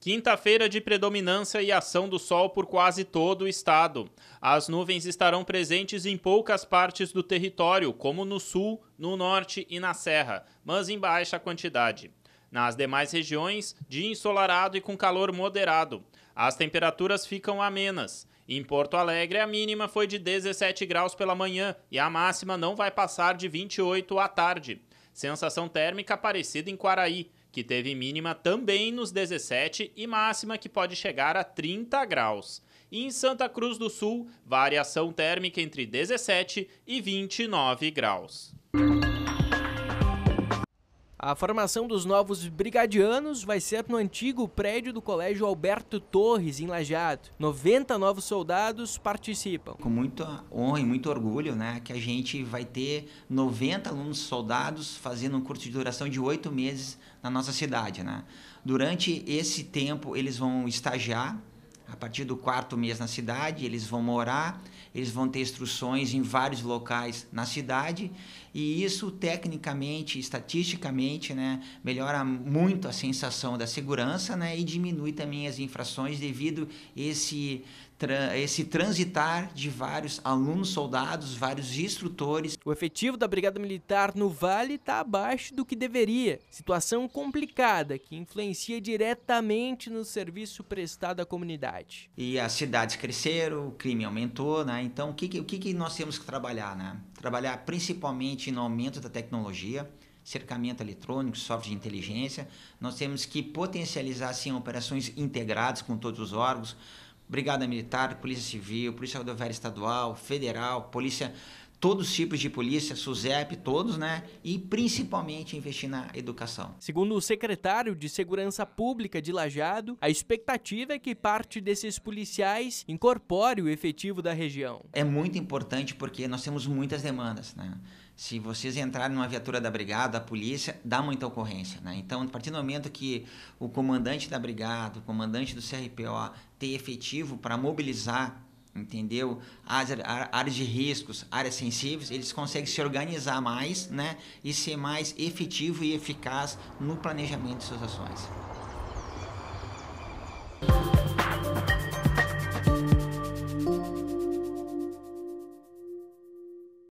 Quinta-feira de predominância e ação do sol por quase todo o estado. As nuvens estarão presentes em poucas partes do território, como no sul, no norte e na serra, mas em baixa quantidade. Nas demais regiões, dia ensolarado e com calor moderado. As temperaturas ficam amenas. Em Porto Alegre, a mínima foi de 17 graus pela manhã e a máxima não vai passar de 28 à tarde. Sensação térmica parecida em Quaraí que teve mínima também nos 17 e máxima que pode chegar a 30 graus. E em Santa Cruz do Sul, variação térmica entre 17 e 29 graus. A formação dos novos brigadianos vai ser no antigo prédio do Colégio Alberto Torres, em Lajeado. 90 novos soldados participam. Com muita honra e muito orgulho, né, que a gente vai ter 90 alunos soldados fazendo um curso de duração de oito meses na nossa cidade, né. Durante esse tempo, eles vão estagiar a partir do quarto mês na cidade, eles vão morar, eles vão ter instruções em vários locais na cidade e isso tecnicamente, estatisticamente, né, melhora muito a sensação da segurança, né, e diminui também as infrações devido esse esse transitar de vários alunos soldados, vários instrutores. O efetivo da Brigada Militar no Vale está abaixo do que deveria. Situação complicada que influencia diretamente no serviço prestado à comunidade. E as cidades cresceram, o crime aumentou, né? Então o que, o que nós temos que trabalhar, né? Trabalhar principalmente investir no aumento da tecnologia, cercamento eletrônico, software de inteligência. Nós temos que potencializar assim, operações integradas com todos os órgãos, Brigada Militar, Polícia Civil, Polícia Rodoviária Estadual, Federal, Polícia todos os tipos de polícia, SUSEP, todos, né? E principalmente investir na educação. Segundo o secretário de Segurança Pública de Lajado, a expectativa é que parte desses policiais incorpore o efetivo da região. É muito importante porque nós temos muitas demandas, né? Se vocês entrarem numa viatura da brigada, a polícia, dá muita ocorrência, né? Então, a partir do momento que o comandante da brigada, o comandante do CRPO, tem efetivo para mobilizar entendeu? As, áreas de riscos, áreas sensíveis, eles conseguem se organizar mais, né? E ser mais efetivo e eficaz no planejamento de suas ações.